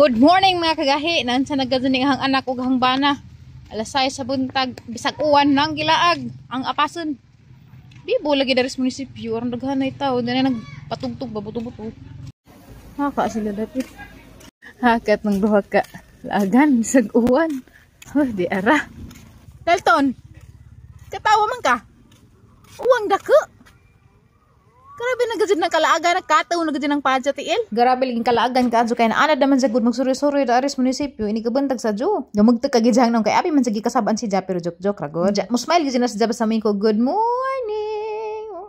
Good morning mga kagahi. Nansa nagkaduning hang anak ug hang bana. Alas 6 sa buntag bisag uwan nang gilaag ang apason. Di bo lagi dari sa munisipyo ang daghanay tao na nagpatugtog babutong-buto. Haka sila dapit. Hakat ng duha ka. Lagan bisag uwan. Oh, di ara. Dalton. Katawa man ka. Uwang dako. Grabe na gajud ng kalaagan, nagkataon na gajud ng padya tiil. Grabe liging kalaagan ka adyo kay naanad naman sa gud magsuryo suri da aris munisipyo ini kabantag sa jo. Gamugtag kagijang nang kay abi man sa gikasaban si Japero jok-jok ragod. gud. Ja, mo smile na sa Ja sa ko good morning.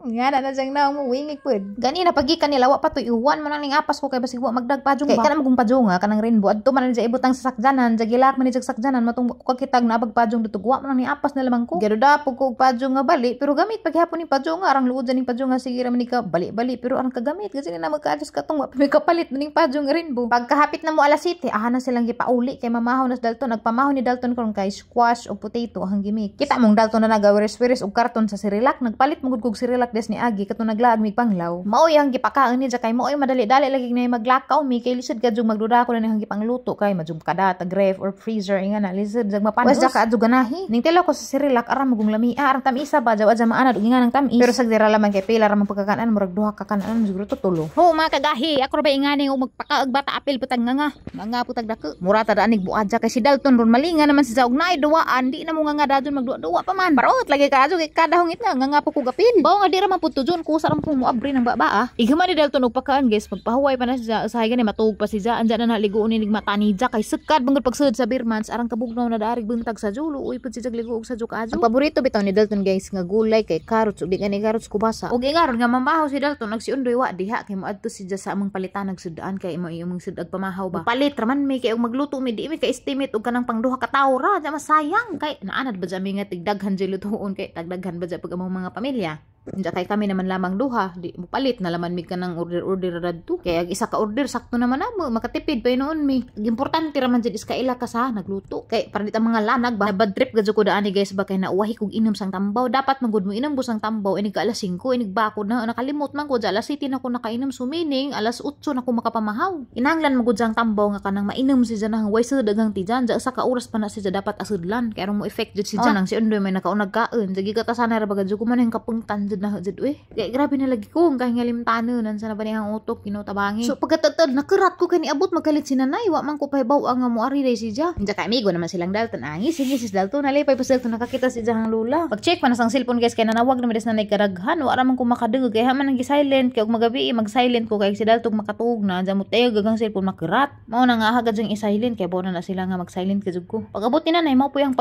Nga na na dyan na, umuwingig po. Gani na pagikan nila, wa patoy uwan iwan man ang apas ko kay basi wa magdagpajong ba. Kaya kanang gumpajong ha, kanang rainbow. Adto man sa ibutang sa sakdanan, dyan gilak man dyan sakdanan, ko kitag na bag pagpajong dito, wa man ang apas na lamang ko. Gano da, pagkog pajong nga bali, pero gamit paghihapon ni pajong arang luod dyan ni pajong nga, sige raman ni ka, bali bali, pero arang kagamit, kasi na magka-adjust ka tong, may kapalit man ni pajong rainbow. Pagkahapit na mo alas 7, aha na silang gipauli, kay mamahaw nas Dalton, nagpamahaw ni Dalton karon kay squash o potato ang gimik. Kita mong Dalton na nagawiris-wiris og karton sa Sirilac, nagpalit mong gud kog Sirilac darkness ni Agi katong naglaag mig panglaw. Maoy ang gipakaon ni Jakay maoy madali-dali lagi na maglakaw mi kay lisod kadjug magduda ko na nang pangluto kay madjug kada tag ref or freezer nga na lisod jag mapanos. Wes ka adjug ganahi. Ning tela ko sa sirilak aram magong lamia ah, arang tamisa ba jaw adja maanad ug nang tamis. Pero sagdira lamang kay pila ramang pagkakanan murag duha ka kanan siguro tutulo. Ho mga kagahi ako ba ingani og magpakaag bata apil putang nga nga. Nga putag dako. Murata da anig buadja kay si Dalton ron malinga naman si Jaug naay duwa andi na mo nga nga dadon magduwa-duwa pa man. Parot lagi ka adjug kada hongit nga nga po ko gapin. Bawo dira man pud tujon ko sa rampong mo abri ng baba ah. Igama ni Delton upakaan guys, pagpahuway pa na siya usahay gani matug pa siya anja na naligoon ni mata ni Jack kay sekad bangod pagsud sa Birmans arang kabugnaw na daarig bintag sa julo uy pud siya ligoog sa Jukaju. Ang paborito bitaw ni Delton guys nga gulay kay carrots ug ni carrots kubasa. Og ingaron nga mamahaw si Delton, nagsiundoy wa diha kay moadto si Jack sa among palitan nagsudaan kay imo imong sudag pamahaw ba. Palit raman may kay og magluto mi di mi kay estimate og kanang pangduha ka tawo ra masayang kay naanad ba jami nga tigdaghan jud lutuon kay tagdaghan ba jud pag among mga pamilya. Diya kay kami naman lamang duha, di mo palit na laman mi kanang ng order-order radto. Kay ag isa ka order sakto naman na mo, makatipid pa noon mi. Importante ra man jud iska ila ka sa nagluto. Kay para ang mga lanag ba bad trip gadyo ko daani guys ba kay nauwahi kog inom sang tambaw. Dapat magud mo inom sang tambaw ini ka alas 5 ini ba na nakalimot man ko ja alas 7 na ko nakainom sumining alas 8 na ko makapamahaw. Inanglan magud sang tambaw nga kanang mainom si janang way sa dagang ti jan sa ka oras pa na si dapat asudlan kay mo effect jud si jan nang si undoy may nakaunag kaon. Jagi ka ta sana ra bagadyo ko man hing kapungtan jud na uy. Kay grabe na lagi ko kay ngalimtano nan sa ba ang utok kinutabangi. So pagkatatad nakurat ko kani abot magalit si nanay wa man ko pahibaw ang mo ari day si Ja. Inja kay amigo naman silang Dalton angi ah, sige sis Dalton nalay pay pasil nakakita si Ja ang lula. Pag check pa na sang cellphone guys kay nanawag naman des nanay karaghan wa ra man ko makadug kay ha man nang silent kay og magabi mag silent ko kay si Dalton makatuog na ja mo gagang cellphone makurat. Mao na nga hagad jang isilent kay bona na sila nga mag-silent kay ko. pagabot abot ni nanay mao po yang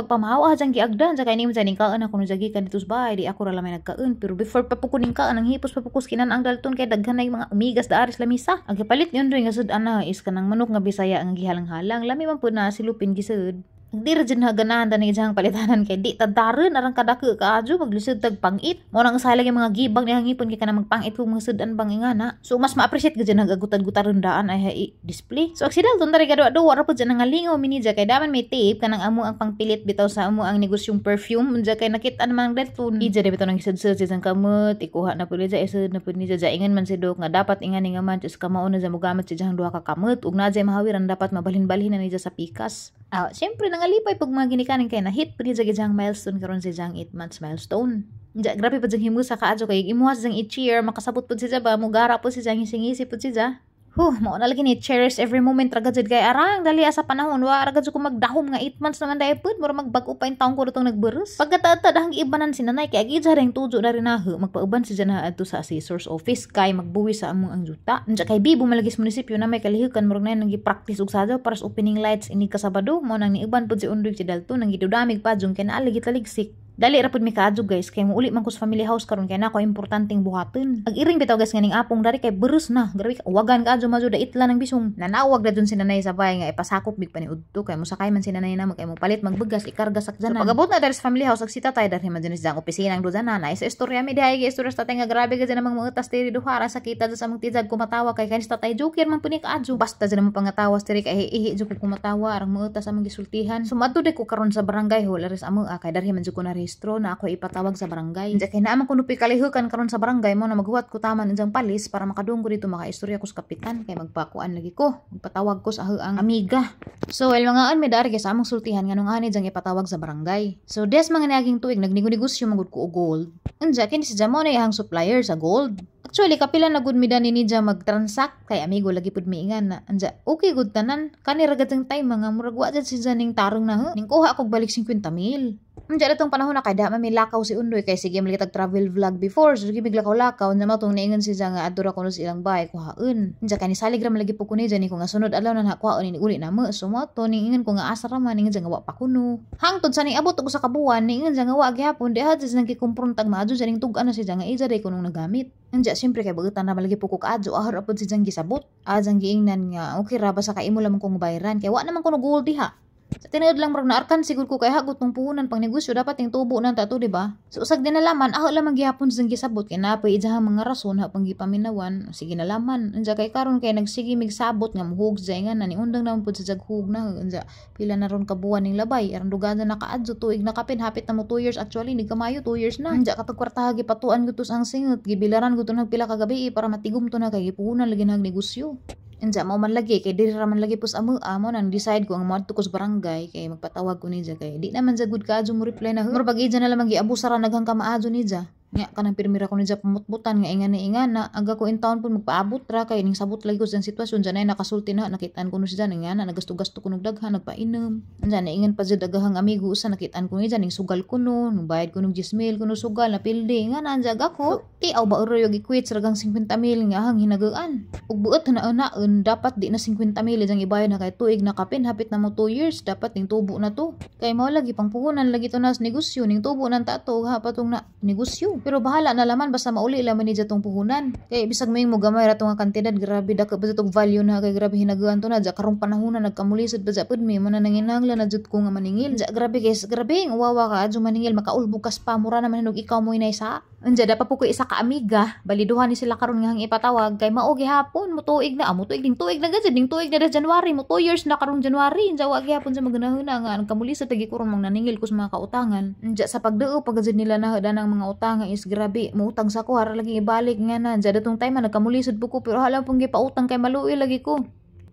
jang giagdan ja kay nimo ja ning kaon ako no jagi kanitus bay di ako ra lamay nagkaon pero before papukunin ka anang hipos papukus kinan ang dalton kay daghan na mga umigas da aris lamisa ang kapalit yon doy nga sud ana is kanang manok nga bisaya ang gihalang-halang lami man pud na silupin gisud dir jin haganahan da ni jang palitanan kay di tadaro narang kadako kaajo maglusod tag pangit mo nang sa mga gibang ni hangipon kay kana magpangit kung mga sudan bang ingana so mas ma-appreciate ka jin hagagutan gutaron daan ay hai display so aksidal ton dari kadwa do wala po jin ngalingaw minija kay daman may tape kanang amu ang pangpilit bitaw sa amu ang negosyong perfume unja kay nakita man detun ija de bitaw nang isud-sud sa kamot ikuha na pud ja isud na pud ni ja ingan man sidok nga dapat ingan nga man just kamao na ja mogamit sa jang duha ka kamot ug na ja mahawiran dapat mabalhin-balhin na ni sa pikas Ah, Uh, Siyempre, nangalipay pag mga ginikanan kay na hit, pwede jagi jang milestone karon si jang 8 months milestone. Ja, grabe pa jang himusa ka adyo kay imuha sa jang i-cheer, makasabot po si jaba, mugara po si jang, hisingisi po si jang. Huh, mo na lagi ni cherish every moment ra gud kay arang dali asa panahon wa ra ko magdahom nga 8 months naman dai pud mura magbag-o pa in taong ko dutong nagberus. Pagkataad dahang ibanan si nanay kay agid jareng ring na rin na magpauban si jana adto sa assessor's office kay magbuwi sa among ang juta. Nya kay bibo malagis munisipyo na may kalihukan murag nay nang gi-practice og sadyo para sa opening lights ini kasabado mo nang niuban pud si Undoy si Dalto nang gidudamig pa jung kay naa ligi taligsik. Dali rapod mi kaadyo guys, kay muuli man ko sa family house karon kay nako importanteng buhaton. Ag iring bitaw guys nganing apong dari kay berus na, grabe ka wagan kaadyo madyo da itla nang bisong. Nanawag na dun si nanay sa bahay nga ipasakop big pa ni udto kay mosakay man si nanay na magkay mo palit magbugas ikarga sakdanan. So, pagabot na dari sa family house agsita tay dari man dinis dang opisina ang dudana na sa istorya mi dahi istorya sa nga grabe ka namang mga tas tiri duha ra sakita sa among tizag kumatawa kay kanis tatay joker man puni kaadyo. Basta dyan mo pangatawa diri kay ihi jud kumatawa arang mga tas among gisultihan. Sumadto so, de ko karon sa barangay holares amo ah, kay dari man jud ko na ministro na ako ipatawag sa barangay. Kaya kay ko nupi kalihukan karon sa barangay mo na maghuwat ko taman insang palis para makadunggo dito makaistorya ko sa kapitan kay magpakuan lagi ko. Magpatawag ko sa ang amiga. So well mga an may dari sa among sultihan nganong anid jang ipatawag sa barangay. So des mga naging tuig nagnigo-negosyo magud ko og gold. Anja ni si Jamon ay ang supplier sa gold. Actually, kapila na gud midan ni Ninja mag-transact kay amigo lagi pud miingan na anja okay gud tanan kani ragatang time mga murag wa si janing tarong na huh? ning kuha ako balik 50 mil. Unsa na tong panahon na kada mamilakaw si Undoy kay sige malikitag travel vlog before so sige miglakaw-lakaw na matong naingon si nga adura kuno sa ilang bay kuhaon. Unsa kani saligram lagi po kuno ni ko nga sunod alaw na kuhaon ni uli na mo so mato niingon ko nga asa ra man ingon nga wa pa kuno. Hangtod sa niabot ko sa kabuan niingon sa nga wa gihapon diha sa nang kikumpruntag maadto sa ning tugan na si nga iza day kuno nagamit. Unsa siyempre kay bagutan na malagi po ko kaadyo ahar apod si jang gisabot. Ajang ah, giingnan nga okay raba sa kaimo lamang kong bayran kay wa naman kuno gold diha. Sa tinuod lang murag naarkan siguro ko kay hagot ng puhunan pang negosyo dapat ning tubo nang tato, di ba? So usag din nalaman aho lamang gihapon sang gisabot kay napay idahang mga rason hapang gipaminawan. Sige nalaman, unsa kay karon kay nagsigi migsabot nga muhug jay nga naniundang naman pud sa jaghug na unsa pila na ron kabuwan ning labay aron dugada na kaadto tuig na kapin hapit na mo 2 years actually ni kamayo 2 years na. Unsa katag kwarta gipatuan gutos ang singot gibilaran gud to pila ka gabi para matigom to na kay gipuhunan lagi nag negosyo. Inja mo man lagi kay diri ra man lagi pus amo amo nang decide ko ang mod tukos barangay kay magpatawag ko ni kay di naman sa good kaadyo mo reply na. Murag bagay na lang gi abusara ra naghang kamaadyo ni nga kanang pirmira ko ni Jap mutbutan nga ingana ingana aga ko in town pun magpaabot ra kay ning sabot lagi ko sa sitwasyon ay nakasulti na nakitaan ko no siya nga na nagastugasto ko nog daghan nagpainom. Anjan na ingan pa jud dagahang amigo sa nakitaan ko ni ning sugal ko no nung bayad ko nog 10 mil ko no sugal na pildi nga jaga ko Ti aw ba uroy gi quit sa 50 mil nga hang hinagaan. Ug buot na una dapat di na 50 mil jang ibayad na kay tuig na kapin hapit na mo 2 years dapat ning tubo na to. Kay mao lagi pangpuhunan lagi to nas negosyo ning tubo nan tato to ha na negosyo. Pero bahala na laman basta mauli laman ni jatong puhunan. Kaya bisag may mugamay ra nga kantidad grabe dako ba jatong value na kay grabe hinagaan to na ja karong panahon na nagkamulisod ba japud mi man nanginanglan na jud ko nga maningil. Ja grabe guys, grabe ang wawa ka jud maningil makaulbog kas pa mura naman hinog ikaw mo inay sa. Anja dapat po ko isa ka amiga, baliduhan ni sila karon nga ang ipatawag kay maugi hapon, mo na, ah, mo tuig ding tuig na gad ding tuig na da January mo 2 years na karong January, anja wa gihapon sa maganahon nga ang kamulisod tagi ko mang naningil kus mga kautangan. Anja sa pagduo pagad nila na ng mga utang is grabe, mautang sa ko, hara lagi ibalik nga na. Sa datong time, nagkamulisod po ko, pero halang pong gipautang kay maluoy lagi ko.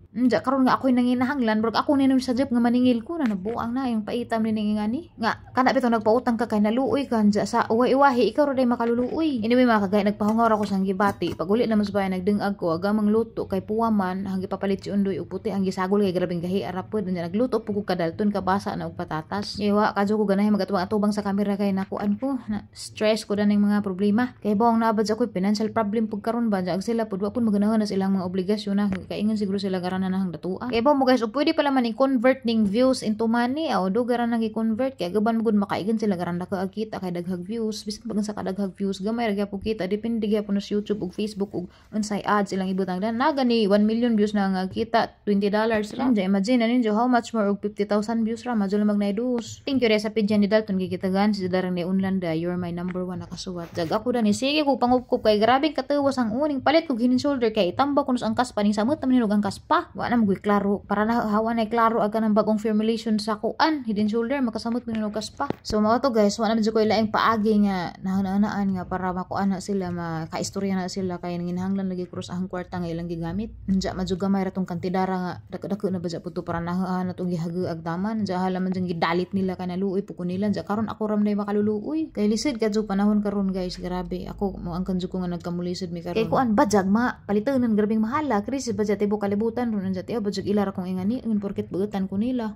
Nga karon nga ako'y nanginahanglan burg ako ninon sa jeep nga maningil ko na nabuang na yung paitam ni ningani nga kana bitaw nagpautang ka kay naluoy ka nja sa uwa-iwahi ikaw roday makaluluoy anyway mga kagay nagpahungaw ako sang gibati Paguli uli na mas bayan nagdengag ko agamang luto kay puwaman hanggi papalit si undoy ug puti ang gisagol kay grabeng gahi arapod nya nagluto pugo kadalton kabasa na og patatas iwa kadyo ko ganahi magatubang atubang sa kamera kay nakuan ko na stress ko daning mga problema kay bawang naabad sa ko financial problem pug karon ba nja sila pud wa pud maganahan na ilang mga obligasyon na kay ingon siguro sila garan ra na nang datua. Kaya ba mo guys, o pwede pala man i-convert ning views into money, ah, o do garan nang i-convert, kaya gaban mo makaigan sila garan na kaagkita kay daghag views, bisan pag sa kadaghag views, gamay ra gyud kita, depende gyud po na sa YouTube ug Facebook ug unsay ads ilang ibutang dan. Na gani 1 million views na nga kita, 20 dollars ra. Ninja, imagine ninja how much more og 50,000 views ra, madul magnaidos. Thank you sa pidyan ni Dalton gigitagan si darang ni Unlanda, you're my number one nakasuwat. Jag ako dani sige ko pangupkup kay grabing katuwas ang uning palit ko hinin shoulder kay itamba kunos ang kaspa ning samot man ang kaspa wa na magoy klaro para na hawa na klaro aga ng bagong formulation sa kuan hidden shoulder makasamot ni Lucas pa so mao to guys wa na ko laing paagi nga nahanaan nga para makuan na sila makaistorya na sila kay ginhanglan lagi cross ang kwarta nga ilang gigamit nya madjuga may ratong kantidara nga dakdako na ba puto para nahaan na tong gihagi agdaman nya halaman jang gidalit nila kay naluoy puko nila nya karon ako ram na makaluloy kay lisod kadto panahon karon guys grabe ako mo ang kanjo ko nga nagkamulisod mi karon kay kuan bajag ma palitanan grabing mahala krisis ba sa tibo kalibutan nuran jati ia ilar kong ingani ingin porkit beutan kunila